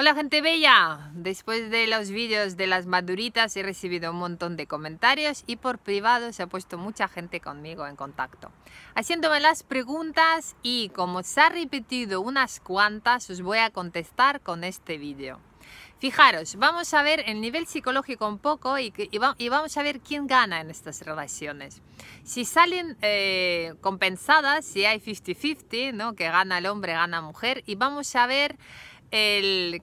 Hola gente bella, después de los vídeos de las maduritas he recibido un montón de comentarios y por privado se ha puesto mucha gente conmigo en contacto, haciéndome las preguntas y como se ha repetido unas cuantas os voy a contestar con este vídeo. Fijaros, vamos a ver el nivel psicológico un poco y, vamos a ver quién gana en estas relaciones. Si salen eh, compensadas, si hay 50-50, ¿no? que gana el hombre, gana mujer, y vamos a ver el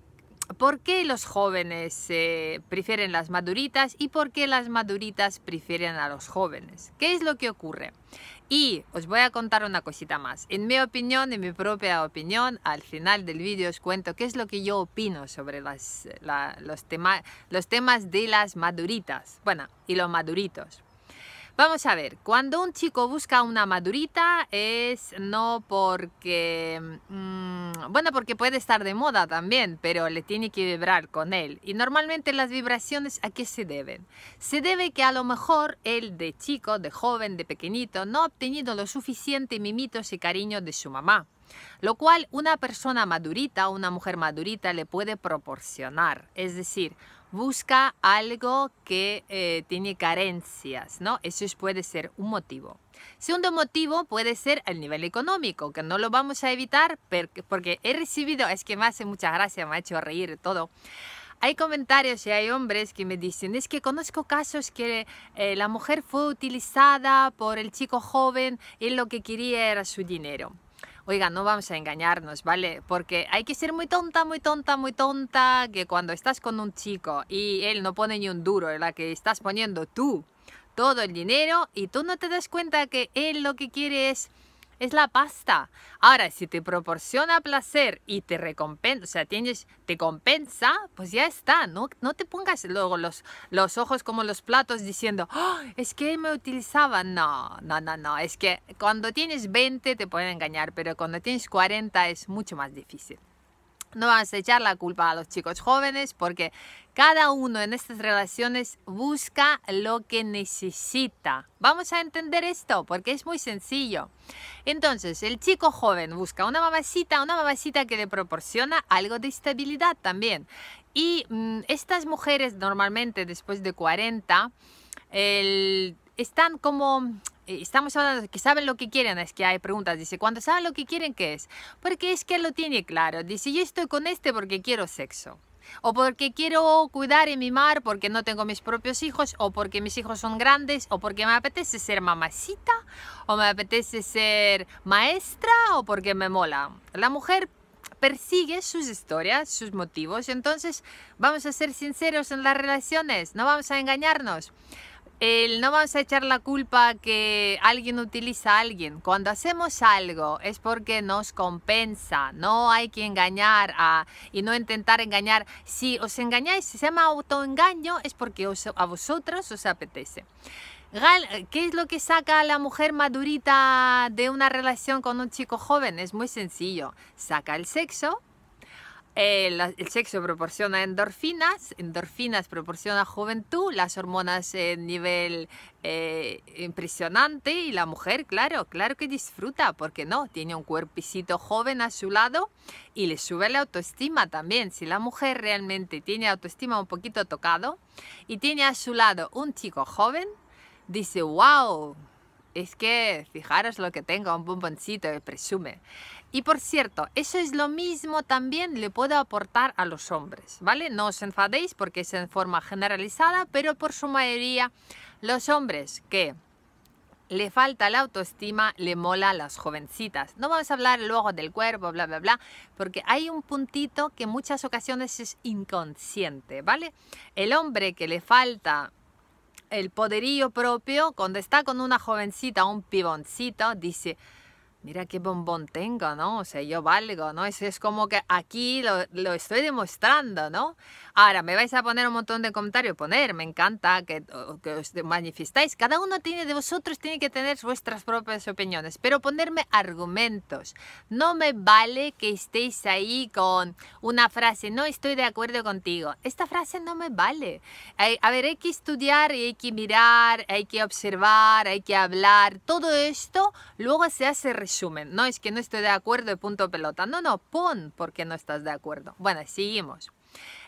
¿Por qué los jóvenes eh, prefieren las maduritas y por qué las maduritas prefieren a los jóvenes? ¿Qué es lo que ocurre? Y os voy a contar una cosita más. En mi opinión, en mi propia opinión, al final del vídeo os cuento qué es lo que yo opino sobre los, los temas de las maduritas, bueno, y los maduritos. Vamos a ver, cuando un chico busca una madurita es no porque, mm, bueno, porque puede estar de moda también, pero le tiene que vibrar con él. Y normalmente las vibraciones a qué se deben? Se debe que a lo mejor él de chico, de joven, de pequeñito, no ha obtenido lo suficiente mimitos y cariño de su mamá. Lo cual una persona madurita, una mujer madurita le puede proporcionar. Es decir, busca algo que eh, tiene carencias, ¿no? Eso puede ser un motivo. Segundo motivo puede ser el nivel económico, que no lo vamos a evitar porque he recibido, es que me hace mucha gracia, me ha hecho reír todo. Hay comentarios y hay hombres que me dicen, es que conozco casos que eh, la mujer fue utilizada por el chico joven y lo que quería era su dinero. Oiga, no vamos a engañarnos, ¿vale? Porque hay que ser muy tonta, muy tonta, muy tonta, que cuando estás con un chico y él no pone ni un duro, la que estás poniendo tú todo el dinero y tú no te das cuenta que él lo que quiere es es la pasta. Ahora, si te proporciona placer y te recompensa, o sea, tienes, te compensa, pues ya está. No, no te pongas luego los, ojos como los platos diciendo, ah, es que me utilizaba. No, no, no, no. Es que cuando tienes 20 te pueden engañar, pero cuando tienes 40 es mucho más difícil. No vamos a echar la culpa a los chicos jóvenes porque cada uno en estas relaciones busca lo que necesita. Vamos a entender esto porque es muy sencillo. Entonces, el chico joven busca una mamacita, una mamacita que le proporciona algo de estabilidad también. Y mm, estas mujeres normalmente después de 40 están como eh, estamos hablando de que saben lo que quieren, es que hay preguntas, dice, cuando saben lo que quieren, ¿qué es? Porque es que lo tiene claro, dice, yo estoy con este porque quiero sexo. O porque quiero cuidar y mimar porque no tengo mis propios hijos, o porque mis hijos son grandes, o porque me apetece ser mamacita, o me apetece ser maestra, o porque me mola. La mujer persigue sus historias, sus motivos, entonces vamos a ser sinceros en las relaciones, no vamos a engañarnos no vamos a echar la culpa que alguien utiliza a alguien. Cuando hacemos algo es porque nos compensa. No hay que engañar y no intentar engañar. Si os engañáis, si se llama autoengaño, es porque a vosotros os apetece. ¿Qué es lo que saca la mujer madurita de una relación con un chico joven? Es muy sencillo. Saca el sexo, eh, el, sexo proporciona endorfinas, endorfinas proporciona juventud, las hormonas en eh, nivel eh, impresionante y la mujer, claro, claro que disfruta, porque no, tiene un cuerpicito joven a su lado y le sube la autoestima también. Si la mujer realmente tiene autoestima un poquito tocado y tiene a su lado un chico joven, dice, wow, es que fijaros lo que tengo, un bomboncito, presume. Y por cierto, eso es lo mismo también le puedo aportar a los hombres, ¿vale? No os enfadéis porque es en forma generalizada, pero por su mayoría los hombres que le falta la autoestima, le mola a las jovencitas. No vamos a hablar luego del cuerpo, bla, bla, bla, porque hay un puntito que en muchas ocasiones es inconsciente, ¿vale? El hombre que le falta el poderío propio, cuando está con una jovencita, un piboncito, dice, mira qué bombón tengo, ¿no? O sea, yo valgo, ¿no? Es, es como que aquí lo, estoy demostrando, ¿no? Ahora, me vais a poner un montón de comentarios, poner, me encanta que, os manifestáis. Cada uno tiene de vosotros, tiene que tener vuestras propias opiniones, pero ponerme argumentos. No me vale que estéis ahí con una frase, no estoy de acuerdo contigo. Esta frase no me vale. a ver, hay que estudiar, y hay que mirar, hay que observar, hay que hablar. Todo esto luego se hace resumen. No es que no estoy de acuerdo y punto pelota. No, no, pon porque no estás de acuerdo. Bueno, seguimos.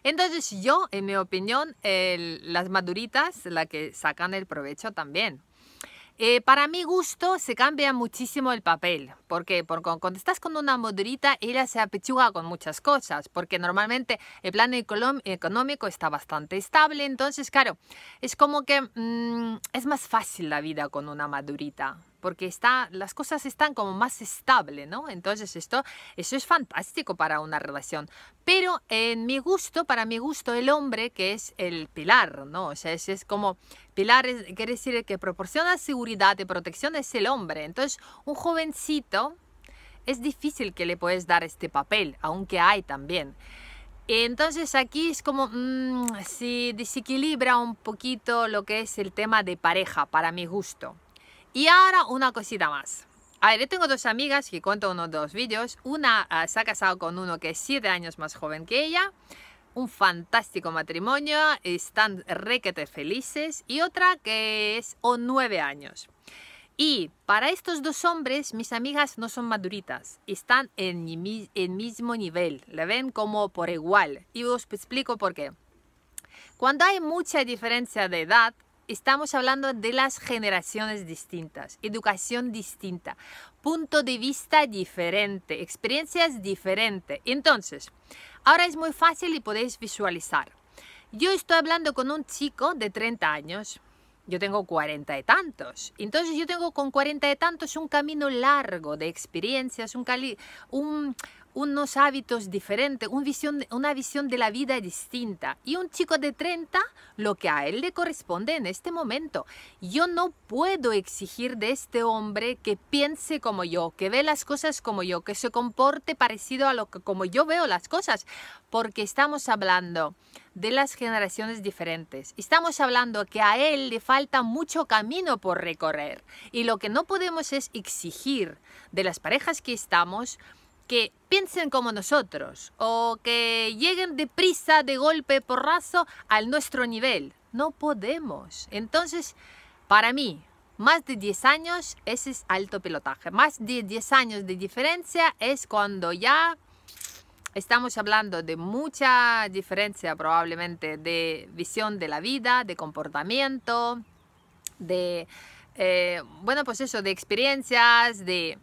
Entonces yo, en mi opinión, las maduritas, la que sacan el provecho también. Eh, para mi gusto se cambia muchísimo el papel. ¿Por Porque cuando estás con una madurita, ella se apechuga con muchas cosas, porque normalmente el plano económico está bastante estable, entonces, claro, es como que mm, es más fácil la vida con una madurita porque está, las cosas están como más estable, ¿no? Entonces esto, eso es fantástico para una relación. Pero en mi gusto, para mi gusto, el hombre que es el pilar, ¿no? O sea, es, como, pilar quiere decir que proporciona seguridad y protección es el hombre. Entonces, un jovencito, es difícil que le puedes dar este papel, aunque hay también. Entonces aquí es como mm, si desequilibra un poquito lo que es el tema de pareja, para mi gusto. Y ahora una cosita más. A ver, yo tengo dos amigas que cuento uno dos vídeos. Una ah, se ha casado con uno que es 7 años más joven que ella. Un fantástico matrimonio, están requete felices. Y otra que es o 9 años. Y para estos dos hombres, mis amigas no son maduritas, están en el mismo nivel, le ven como por igual. Y os explico por qué. Cuando hay mucha diferencia de edad, estamos hablando de las generaciones distintas, educación distinta, punto de vista diferente, experiencias diferente Entonces, ahora es muy fácil y podéis visualizar. Yo estoy hablando con un chico de 30 años, yo tengo 40 y tantos. Entonces yo tengo con 40 y tantos un camino largo de experiencias, un, cali un, unos hábitos diferentes, una visión, una visión de la vida distinta. Y un chico de 30, lo que a él le corresponde en este momento. Yo no puedo exigir de este hombre que piense como yo, que ve las cosas como yo, que se comporte parecido a lo que como yo veo las cosas, porque estamos hablando de las generaciones diferentes. Estamos hablando que a él le falta mucho camino por recorrer y lo que no podemos es exigir de las parejas que estamos que piensen como nosotros o que lleguen deprisa de golpe porrazo al nuestro nivel. No podemos. Entonces, para mí, más de 10 años, ese es alto pilotaje. Más de 10 años de diferencia es cuando ya estamos hablando de mucha diferencia probablemente de visión de la vida, de comportamiento, de eh, bueno, pues eso, de experiencias, de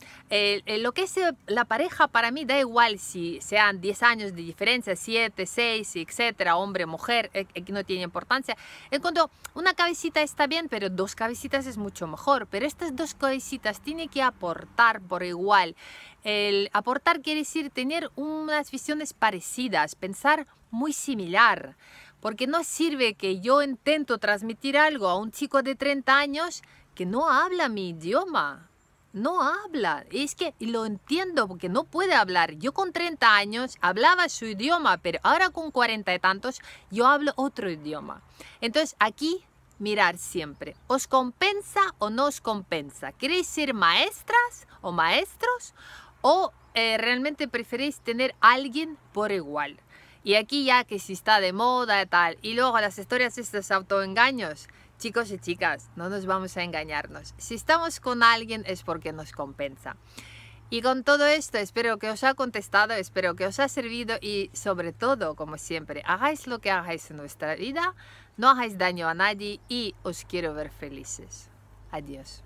lo que es eh, la pareja para mí da igual si sean 10 años de diferencia, 7, 6, etcétera, hombre, mujer, eh, no tiene importancia. En cuanto una cabecita está bien, pero dos cabecitas es mucho mejor, pero estas dos cabecitas tienen que aportar por igual. El aportar quiere decir tener unas visiones parecidas, pensar muy similar, porque no sirve que yo intento transmitir algo a un chico de 30 años que no habla mi idioma. No habla. Es que lo entiendo porque no puede hablar. Yo con 30 años hablaba su idioma, pero ahora con 40 y tantos yo hablo otro idioma. Entonces aquí mirar siempre. ¿Os compensa o no os compensa? ¿Queréis ser maestras o maestros? ¿O eh, realmente preferís tener alguien por igual? Y aquí ya que si está de moda y tal, y luego las historias, estos autoengaños, Chicos y chicas, no nos vamos a engañarnos. Si estamos con alguien es porque nos compensa. Y con todo esto espero que os haya contestado, espero que os haya servido y sobre todo, como siempre, hagáis lo que hagáis en nuestra vida, no hagáis daño a nadie y os quiero ver felices. Adiós.